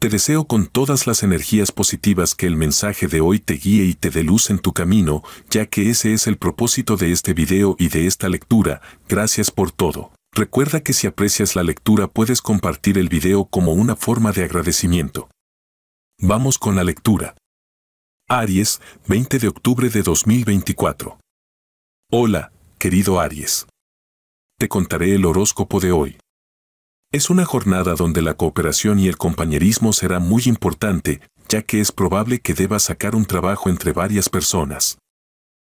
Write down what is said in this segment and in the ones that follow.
Te deseo con todas las energías positivas que el mensaje de hoy te guíe y te dé luz en tu camino, ya que ese es el propósito de este video y de esta lectura. Gracias por todo. Recuerda que si aprecias la lectura puedes compartir el video como una forma de agradecimiento. Vamos con la lectura. Aries, 20 de octubre de 2024. Hola, querido Aries. Te contaré el horóscopo de hoy. Es una jornada donde la cooperación y el compañerismo será muy importante, ya que es probable que debas sacar un trabajo entre varias personas.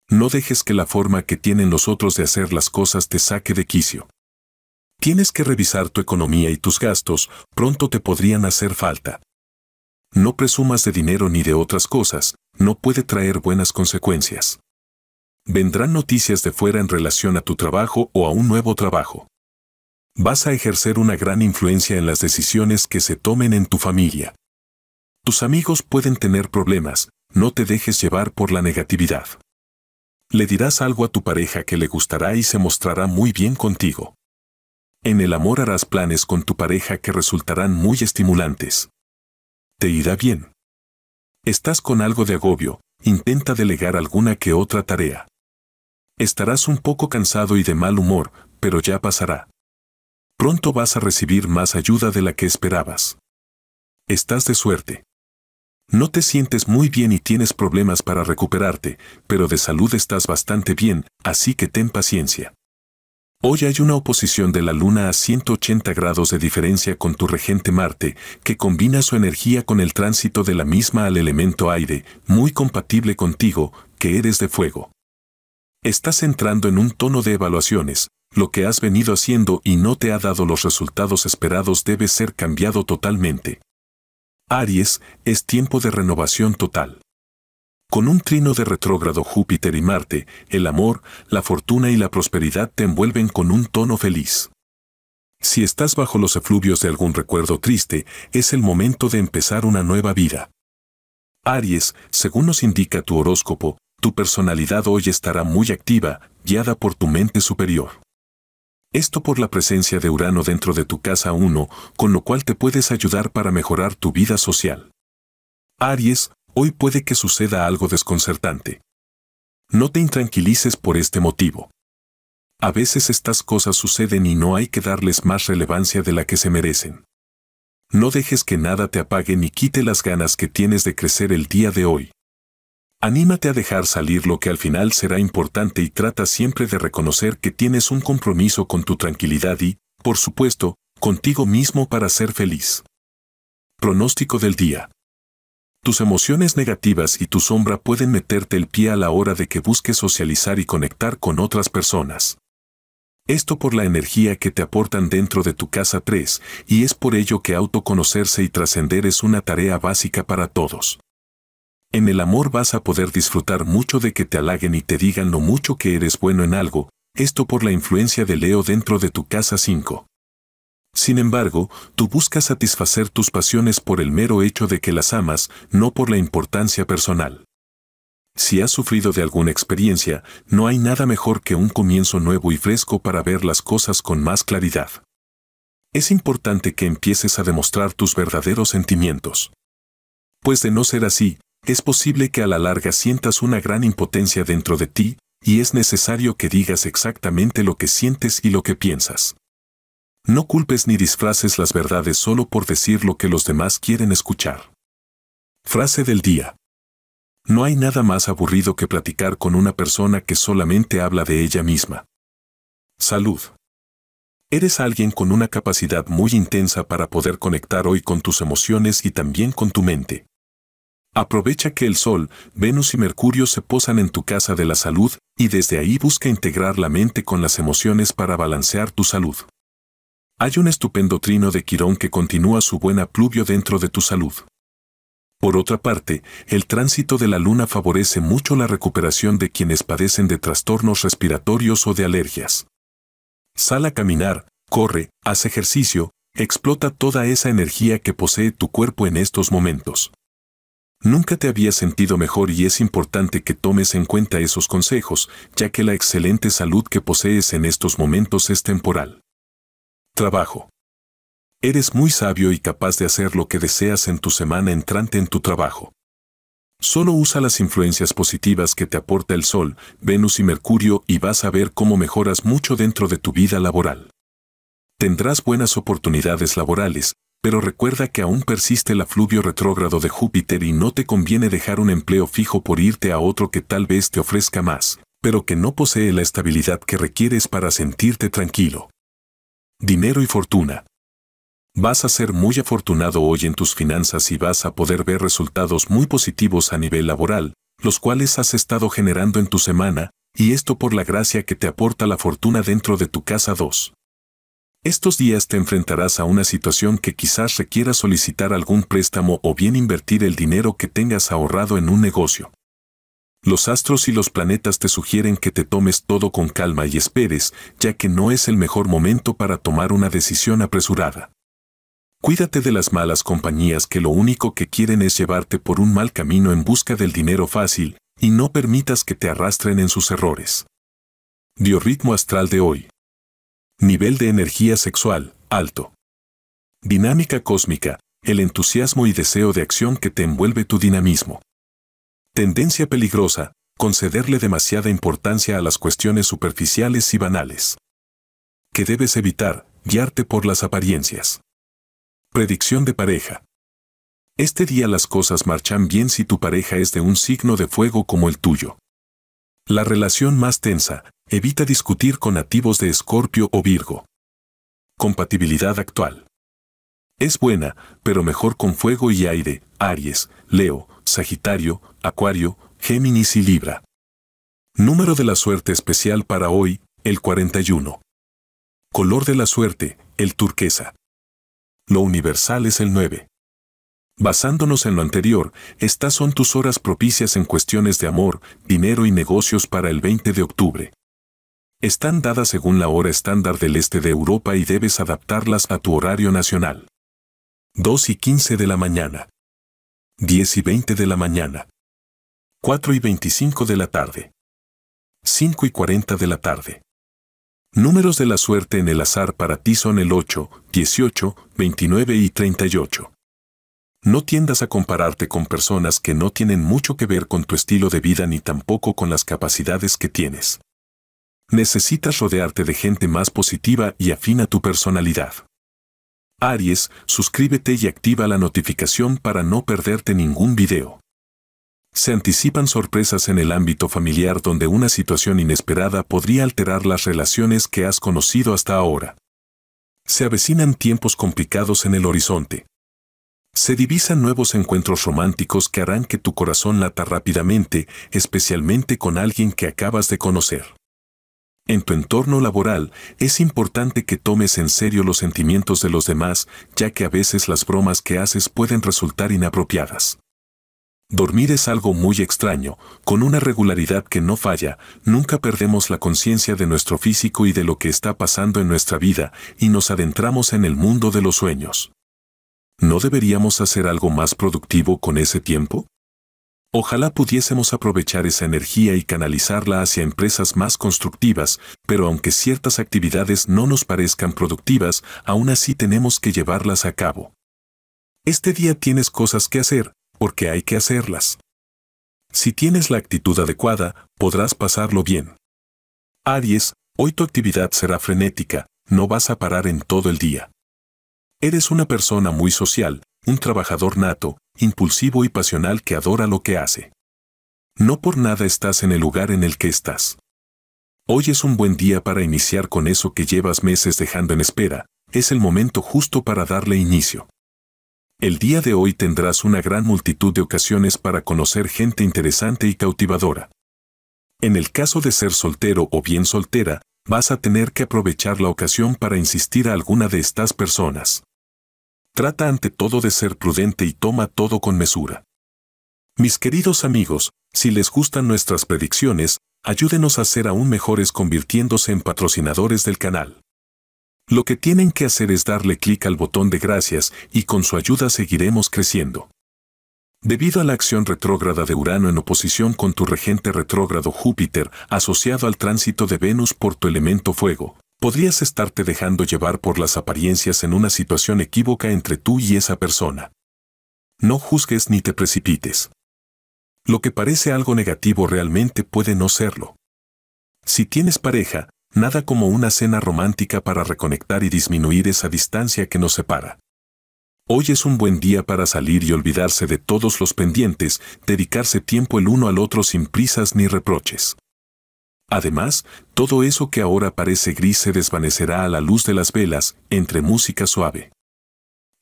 No dejes que la forma que tienen los otros de hacer las cosas te saque de quicio. Tienes que revisar tu economía y tus gastos, pronto te podrían hacer falta. No presumas de dinero ni de otras cosas, no puede traer buenas consecuencias. Vendrán noticias de fuera en relación a tu trabajo o a un nuevo trabajo vas a ejercer una gran influencia en las decisiones que se tomen en tu familia. Tus amigos pueden tener problemas, no te dejes llevar por la negatividad. Le dirás algo a tu pareja que le gustará y se mostrará muy bien contigo. En el amor harás planes con tu pareja que resultarán muy estimulantes. Te irá bien. Estás con algo de agobio, intenta delegar alguna que otra tarea. Estarás un poco cansado y de mal humor, pero ya pasará. Pronto vas a recibir más ayuda de la que esperabas. Estás de suerte. No te sientes muy bien y tienes problemas para recuperarte, pero de salud estás bastante bien, así que ten paciencia. Hoy hay una oposición de la Luna a 180 grados de diferencia con tu regente Marte, que combina su energía con el tránsito de la misma al elemento aire, muy compatible contigo, que eres de fuego. Estás entrando en un tono de evaluaciones, lo que has venido haciendo y no te ha dado los resultados esperados debe ser cambiado totalmente. Aries, es tiempo de renovación total. Con un trino de retrógrado Júpiter y Marte, el amor, la fortuna y la prosperidad te envuelven con un tono feliz. Si estás bajo los efluvios de algún recuerdo triste, es el momento de empezar una nueva vida. Aries, según nos indica tu horóscopo, tu personalidad hoy estará muy activa, guiada por tu mente superior. Esto por la presencia de Urano dentro de tu casa 1, con lo cual te puedes ayudar para mejorar tu vida social. Aries, hoy puede que suceda algo desconcertante. No te intranquilices por este motivo. A veces estas cosas suceden y no hay que darles más relevancia de la que se merecen. No dejes que nada te apague ni quite las ganas que tienes de crecer el día de hoy. Anímate a dejar salir lo que al final será importante y trata siempre de reconocer que tienes un compromiso con tu tranquilidad y, por supuesto, contigo mismo para ser feliz. Pronóstico del día. Tus emociones negativas y tu sombra pueden meterte el pie a la hora de que busques socializar y conectar con otras personas. Esto por la energía que te aportan dentro de tu casa 3, y es por ello que autoconocerse y trascender es una tarea básica para todos. En el amor vas a poder disfrutar mucho de que te halaguen y te digan lo mucho que eres bueno en algo, esto por la influencia de Leo dentro de tu casa 5. Sin embargo, tú buscas satisfacer tus pasiones por el mero hecho de que las amas, no por la importancia personal. Si has sufrido de alguna experiencia, no hay nada mejor que un comienzo nuevo y fresco para ver las cosas con más claridad. Es importante que empieces a demostrar tus verdaderos sentimientos. Pues de no ser así, es posible que a la larga sientas una gran impotencia dentro de ti, y es necesario que digas exactamente lo que sientes y lo que piensas. No culpes ni disfraces las verdades solo por decir lo que los demás quieren escuchar. Frase del día. No hay nada más aburrido que platicar con una persona que solamente habla de ella misma. Salud. Eres alguien con una capacidad muy intensa para poder conectar hoy con tus emociones y también con tu mente. Aprovecha que el Sol, Venus y Mercurio se posan en tu casa de la salud y desde ahí busca integrar la mente con las emociones para balancear tu salud. Hay un estupendo trino de Quirón que continúa su buena pluvio dentro de tu salud. Por otra parte, el tránsito de la luna favorece mucho la recuperación de quienes padecen de trastornos respiratorios o de alergias. Sal a caminar, corre, haz ejercicio, explota toda esa energía que posee tu cuerpo en estos momentos. Nunca te había sentido mejor y es importante que tomes en cuenta esos consejos, ya que la excelente salud que posees en estos momentos es temporal. Trabajo. Eres muy sabio y capaz de hacer lo que deseas en tu semana entrante en tu trabajo. Solo usa las influencias positivas que te aporta el Sol, Venus y Mercurio y vas a ver cómo mejoras mucho dentro de tu vida laboral. Tendrás buenas oportunidades laborales, pero recuerda que aún persiste el afluvio retrógrado de Júpiter y no te conviene dejar un empleo fijo por irte a otro que tal vez te ofrezca más, pero que no posee la estabilidad que requieres para sentirte tranquilo. Dinero y fortuna. Vas a ser muy afortunado hoy en tus finanzas y vas a poder ver resultados muy positivos a nivel laboral, los cuales has estado generando en tu semana, y esto por la gracia que te aporta la fortuna dentro de tu casa 2. Estos días te enfrentarás a una situación que quizás requiera solicitar algún préstamo o bien invertir el dinero que tengas ahorrado en un negocio. Los astros y los planetas te sugieren que te tomes todo con calma y esperes, ya que no es el mejor momento para tomar una decisión apresurada. Cuídate de las malas compañías que lo único que quieren es llevarte por un mal camino en busca del dinero fácil, y no permitas que te arrastren en sus errores. ritmo astral de hoy, nivel de energía sexual, alto. Dinámica cósmica, el entusiasmo y deseo de acción que te envuelve tu dinamismo. Tendencia peligrosa, concederle demasiada importancia a las cuestiones superficiales y banales. Que debes evitar, guiarte por las apariencias. Predicción de pareja. Este día las cosas marchan bien si tu pareja es de un signo de fuego como el tuyo. La relación más tensa, evita discutir con nativos de Escorpio o Virgo. Compatibilidad actual. Es buena, pero mejor con fuego y aire, Aries, Leo, Sagitario, Acuario, Géminis y Libra. Número de la suerte especial para hoy, el 41. Color de la suerte, el turquesa. Lo universal es el 9. Basándonos en lo anterior, estas son tus horas propicias en cuestiones de amor, dinero y negocios para el 20 de octubre están dadas según la hora estándar del este de Europa y debes adaptarlas a tu horario nacional. 2 y 15 de la mañana. 10 y 20 de la mañana. 4 y 25 de la tarde. 5 y 40 de la tarde. Números de la suerte en el azar para ti son el 8, 18, 29 y 38. No tiendas a compararte con personas que no tienen mucho que ver con tu estilo de vida ni tampoco con las capacidades que tienes necesitas rodearte de gente más positiva y afina tu personalidad. Aries, suscríbete y activa la notificación para no perderte ningún video. Se anticipan sorpresas en el ámbito familiar donde una situación inesperada podría alterar las relaciones que has conocido hasta ahora. Se avecinan tiempos complicados en el horizonte. Se divisan nuevos encuentros románticos que harán que tu corazón lata rápidamente, especialmente con alguien que acabas de conocer. En tu entorno laboral es importante que tomes en serio los sentimientos de los demás, ya que a veces las bromas que haces pueden resultar inapropiadas. Dormir es algo muy extraño, con una regularidad que no falla, nunca perdemos la conciencia de nuestro físico y de lo que está pasando en nuestra vida, y nos adentramos en el mundo de los sueños. ¿No deberíamos hacer algo más productivo con ese tiempo? Ojalá pudiésemos aprovechar esa energía y canalizarla hacia empresas más constructivas, pero aunque ciertas actividades no nos parezcan productivas, aún así tenemos que llevarlas a cabo. Este día tienes cosas que hacer, porque hay que hacerlas. Si tienes la actitud adecuada, podrás pasarlo bien. Aries, hoy tu actividad será frenética, no vas a parar en todo el día. Eres una persona muy social, un trabajador nato, impulsivo y pasional que adora lo que hace. No por nada estás en el lugar en el que estás. Hoy es un buen día para iniciar con eso que llevas meses dejando en espera, es el momento justo para darle inicio. El día de hoy tendrás una gran multitud de ocasiones para conocer gente interesante y cautivadora. En el caso de ser soltero o bien soltera, vas a tener que aprovechar la ocasión para insistir a alguna de estas personas. Trata ante todo de ser prudente y toma todo con mesura. Mis queridos amigos, si les gustan nuestras predicciones, ayúdenos a ser aún mejores convirtiéndose en patrocinadores del canal. Lo que tienen que hacer es darle clic al botón de gracias y con su ayuda seguiremos creciendo. Debido a la acción retrógrada de Urano en oposición con tu regente retrógrado Júpiter, asociado al tránsito de Venus por tu elemento fuego, podrías estarte dejando llevar por las apariencias en una situación equívoca entre tú y esa persona. No juzgues ni te precipites. Lo que parece algo negativo realmente puede no serlo. Si tienes pareja, nada como una cena romántica para reconectar y disminuir esa distancia que nos separa. Hoy es un buen día para salir y olvidarse de todos los pendientes, dedicarse tiempo el uno al otro sin prisas ni reproches. Además, todo eso que ahora parece gris se desvanecerá a la luz de las velas, entre música suave.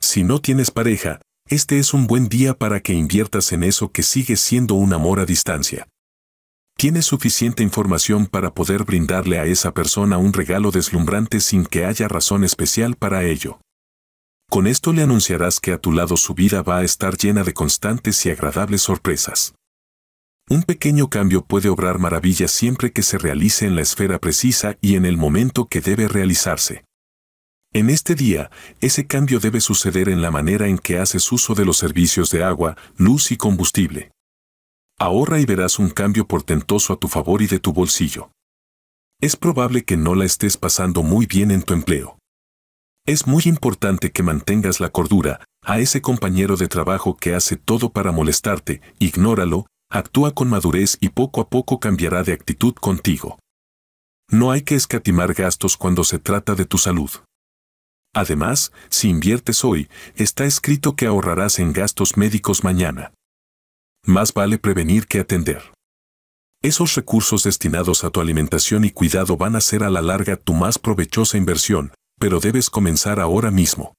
Si no tienes pareja, este es un buen día para que inviertas en eso que sigue siendo un amor a distancia. Tienes suficiente información para poder brindarle a esa persona un regalo deslumbrante sin que haya razón especial para ello. Con esto le anunciarás que a tu lado su vida va a estar llena de constantes y agradables sorpresas. Un pequeño cambio puede obrar maravillas siempre que se realice en la esfera precisa y en el momento que debe realizarse. En este día, ese cambio debe suceder en la manera en que haces uso de los servicios de agua, luz y combustible. Ahorra y verás un cambio portentoso a tu favor y de tu bolsillo. Es probable que no la estés pasando muy bien en tu empleo. Es muy importante que mantengas la cordura a ese compañero de trabajo que hace todo para molestarte, ignóralo, actúa con madurez y poco a poco cambiará de actitud contigo. No hay que escatimar gastos cuando se trata de tu salud. Además, si inviertes hoy, está escrito que ahorrarás en gastos médicos mañana. Más vale prevenir que atender. Esos recursos destinados a tu alimentación y cuidado van a ser a la larga tu más provechosa inversión, pero debes comenzar ahora mismo.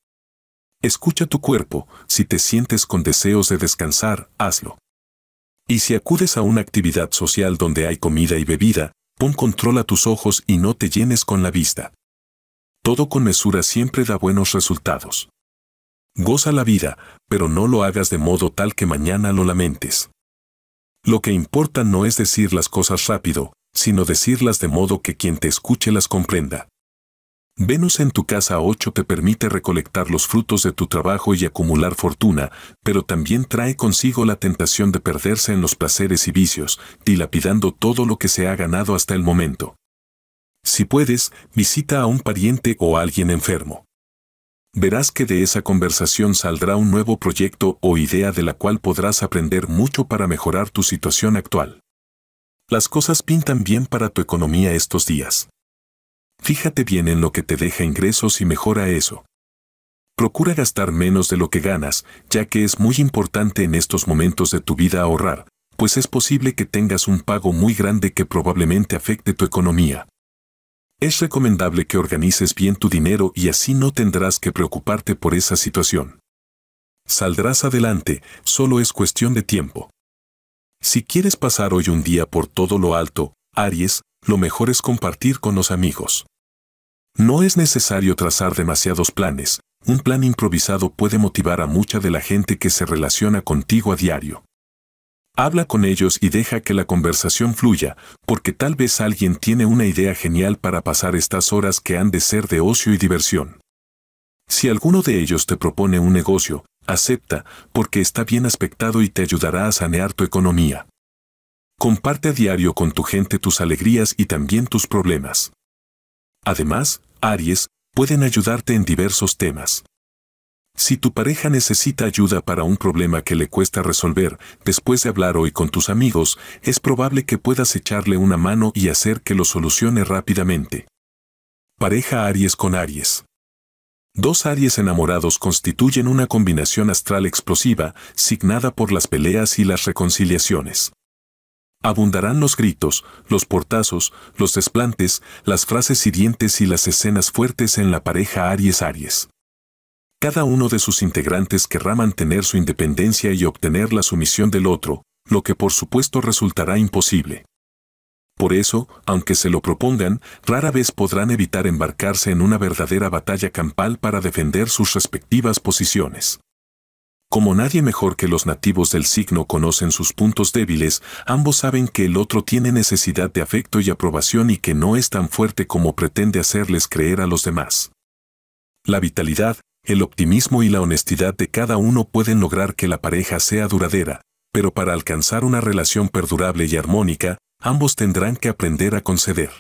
Escucha tu cuerpo, si te sientes con deseos de descansar, hazlo. Y si acudes a una actividad social donde hay comida y bebida, pon control a tus ojos y no te llenes con la vista. Todo con mesura siempre da buenos resultados. Goza la vida, pero no lo hagas de modo tal que mañana lo lamentes. Lo que importa no es decir las cosas rápido, sino decirlas de modo que quien te escuche las comprenda. Venus en tu casa 8 te permite recolectar los frutos de tu trabajo y acumular fortuna, pero también trae consigo la tentación de perderse en los placeres y vicios, dilapidando todo lo que se ha ganado hasta el momento. Si puedes, visita a un pariente o a alguien enfermo. Verás que de esa conversación saldrá un nuevo proyecto o idea de la cual podrás aprender mucho para mejorar tu situación actual. Las cosas pintan bien para tu economía estos días. Fíjate bien en lo que te deja ingresos y mejora eso. Procura gastar menos de lo que ganas, ya que es muy importante en estos momentos de tu vida ahorrar, pues es posible que tengas un pago muy grande que probablemente afecte tu economía. Es recomendable que organices bien tu dinero y así no tendrás que preocuparte por esa situación. Saldrás adelante, solo es cuestión de tiempo. Si quieres pasar hoy un día por todo lo alto, Aries, lo mejor es compartir con los amigos. No es necesario trazar demasiados planes, un plan improvisado puede motivar a mucha de la gente que se relaciona contigo a diario. Habla con ellos y deja que la conversación fluya, porque tal vez alguien tiene una idea genial para pasar estas horas que han de ser de ocio y diversión. Si alguno de ellos te propone un negocio, acepta, porque está bien aspectado y te ayudará a sanear tu economía. Comparte a diario con tu gente tus alegrías y también tus problemas. Además, Aries, pueden ayudarte en diversos temas. Si tu pareja necesita ayuda para un problema que le cuesta resolver, después de hablar hoy con tus amigos, es probable que puedas echarle una mano y hacer que lo solucione rápidamente. Pareja Aries con Aries. Dos Aries enamorados constituyen una combinación astral explosiva, signada por las peleas y las reconciliaciones. Abundarán los gritos, los portazos, los desplantes, las frases hirientes y las escenas fuertes en la pareja Aries-Aries. Cada uno de sus integrantes querrá mantener su independencia y obtener la sumisión del otro, lo que por supuesto resultará imposible. Por eso, aunque se lo propongan, rara vez podrán evitar embarcarse en una verdadera batalla campal para defender sus respectivas posiciones. Como nadie mejor que los nativos del signo conocen sus puntos débiles, ambos saben que el otro tiene necesidad de afecto y aprobación y que no es tan fuerte como pretende hacerles creer a los demás. La vitalidad, el optimismo y la honestidad de cada uno pueden lograr que la pareja sea duradera, pero para alcanzar una relación perdurable y armónica, ambos tendrán que aprender a conceder.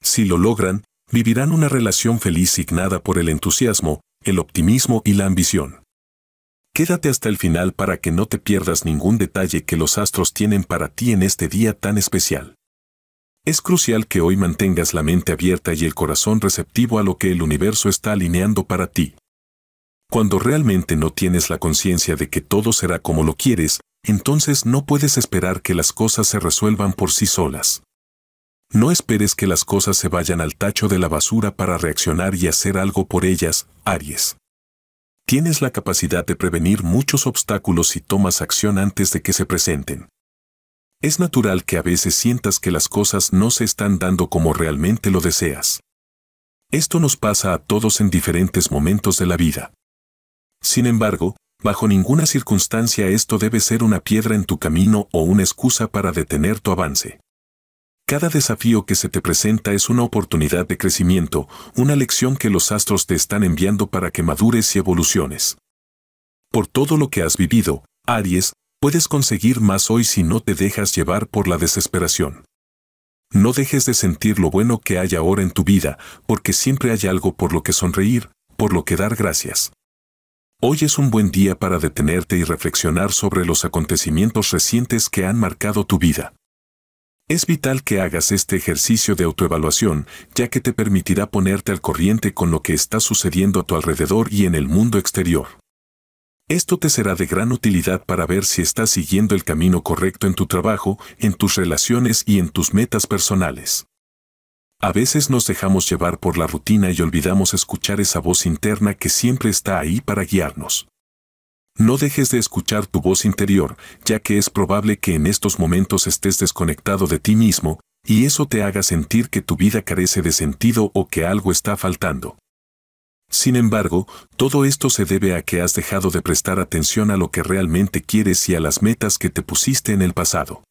Si lo logran, vivirán una relación feliz signada por el entusiasmo, el optimismo y la ambición. Quédate hasta el final para que no te pierdas ningún detalle que los astros tienen para ti en este día tan especial. Es crucial que hoy mantengas la mente abierta y el corazón receptivo a lo que el universo está alineando para ti. Cuando realmente no tienes la conciencia de que todo será como lo quieres, entonces no puedes esperar que las cosas se resuelvan por sí solas. No esperes que las cosas se vayan al tacho de la basura para reaccionar y hacer algo por ellas, Aries. Tienes la capacidad de prevenir muchos obstáculos si tomas acción antes de que se presenten. Es natural que a veces sientas que las cosas no se están dando como realmente lo deseas. Esto nos pasa a todos en diferentes momentos de la vida. Sin embargo, bajo ninguna circunstancia esto debe ser una piedra en tu camino o una excusa para detener tu avance. Cada desafío que se te presenta es una oportunidad de crecimiento, una lección que los astros te están enviando para que madures y evoluciones. Por todo lo que has vivido, Aries, puedes conseguir más hoy si no te dejas llevar por la desesperación. No dejes de sentir lo bueno que hay ahora en tu vida, porque siempre hay algo por lo que sonreír, por lo que dar gracias. Hoy es un buen día para detenerte y reflexionar sobre los acontecimientos recientes que han marcado tu vida. Es vital que hagas este ejercicio de autoevaluación, ya que te permitirá ponerte al corriente con lo que está sucediendo a tu alrededor y en el mundo exterior. Esto te será de gran utilidad para ver si estás siguiendo el camino correcto en tu trabajo, en tus relaciones y en tus metas personales. A veces nos dejamos llevar por la rutina y olvidamos escuchar esa voz interna que siempre está ahí para guiarnos. No dejes de escuchar tu voz interior, ya que es probable que en estos momentos estés desconectado de ti mismo, y eso te haga sentir que tu vida carece de sentido o que algo está faltando. Sin embargo, todo esto se debe a que has dejado de prestar atención a lo que realmente quieres y a las metas que te pusiste en el pasado.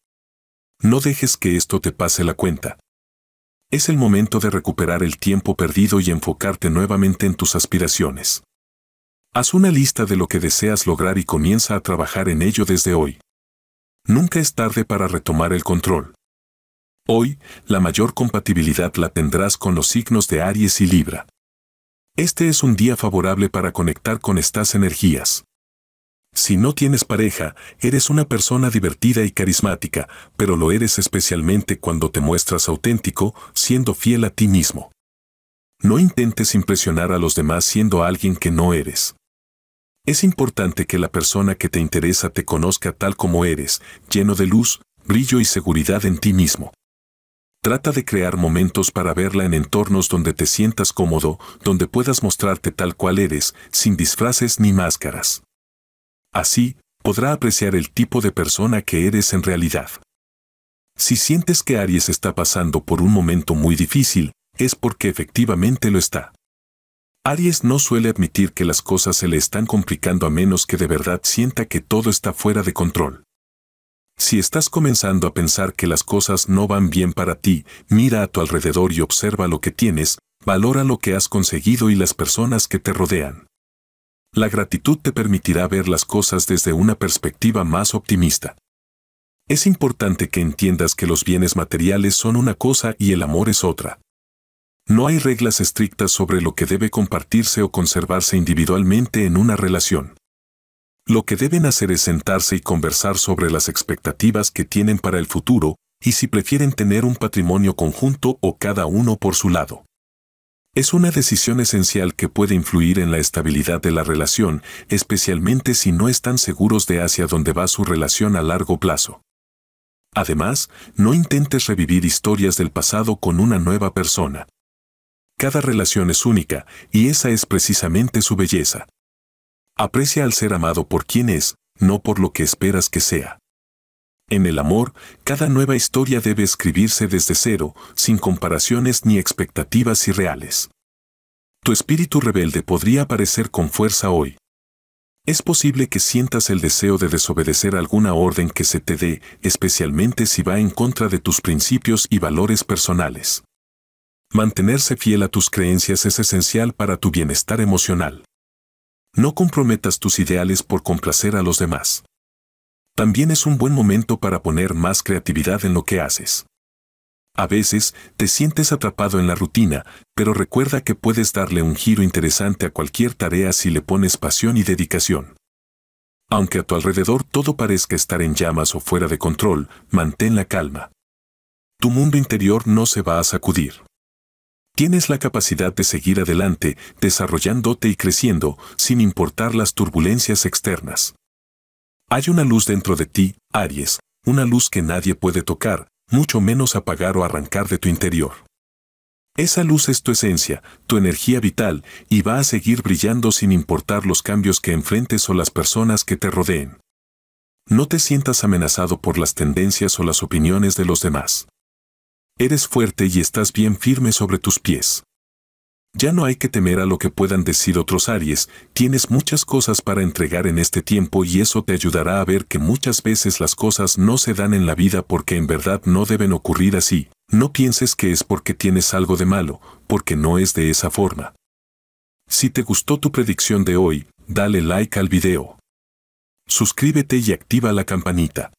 No dejes que esto te pase la cuenta. Es el momento de recuperar el tiempo perdido y enfocarte nuevamente en tus aspiraciones. Haz una lista de lo que deseas lograr y comienza a trabajar en ello desde hoy. Nunca es tarde para retomar el control. Hoy, la mayor compatibilidad la tendrás con los signos de Aries y Libra. Este es un día favorable para conectar con estas energías. Si no tienes pareja, eres una persona divertida y carismática, pero lo eres especialmente cuando te muestras auténtico, siendo fiel a ti mismo. No intentes impresionar a los demás siendo alguien que no eres. Es importante que la persona que te interesa te conozca tal como eres, lleno de luz, brillo y seguridad en ti mismo. Trata de crear momentos para verla en entornos donde te sientas cómodo, donde puedas mostrarte tal cual eres, sin disfraces ni máscaras. Así, podrá apreciar el tipo de persona que eres en realidad. Si sientes que Aries está pasando por un momento muy difícil, es porque efectivamente lo está. Aries no suele admitir que las cosas se le están complicando a menos que de verdad sienta que todo está fuera de control. Si estás comenzando a pensar que las cosas no van bien para ti, mira a tu alrededor y observa lo que tienes, valora lo que has conseguido y las personas que te rodean. La gratitud te permitirá ver las cosas desde una perspectiva más optimista. Es importante que entiendas que los bienes materiales son una cosa y el amor es otra. No hay reglas estrictas sobre lo que debe compartirse o conservarse individualmente en una relación. Lo que deben hacer es sentarse y conversar sobre las expectativas que tienen para el futuro y si prefieren tener un patrimonio conjunto o cada uno por su lado. Es una decisión esencial que puede influir en la estabilidad de la relación, especialmente si no están seguros de hacia dónde va su relación a largo plazo. Además, no intentes revivir historias del pasado con una nueva persona. Cada relación es única, y esa es precisamente su belleza. Aprecia al ser amado por quien es, no por lo que esperas que sea. En el amor, cada nueva historia debe escribirse desde cero, sin comparaciones ni expectativas irreales. Tu espíritu rebelde podría aparecer con fuerza hoy. Es posible que sientas el deseo de desobedecer alguna orden que se te dé, especialmente si va en contra de tus principios y valores personales. Mantenerse fiel a tus creencias es esencial para tu bienestar emocional. No comprometas tus ideales por complacer a los demás. También es un buen momento para poner más creatividad en lo que haces. A veces te sientes atrapado en la rutina, pero recuerda que puedes darle un giro interesante a cualquier tarea si le pones pasión y dedicación. Aunque a tu alrededor todo parezca estar en llamas o fuera de control, mantén la calma. Tu mundo interior no se va a sacudir. Tienes la capacidad de seguir adelante, desarrollándote y creciendo, sin importar las turbulencias externas. Hay una luz dentro de ti, Aries, una luz que nadie puede tocar, mucho menos apagar o arrancar de tu interior. Esa luz es tu esencia, tu energía vital, y va a seguir brillando sin importar los cambios que enfrentes o las personas que te rodeen. No te sientas amenazado por las tendencias o las opiniones de los demás. Eres fuerte y estás bien firme sobre tus pies. Ya no hay que temer a lo que puedan decir otros Aries, tienes muchas cosas para entregar en este tiempo y eso te ayudará a ver que muchas veces las cosas no se dan en la vida porque en verdad no deben ocurrir así. No pienses que es porque tienes algo de malo, porque no es de esa forma. Si te gustó tu predicción de hoy, dale like al video. Suscríbete y activa la campanita.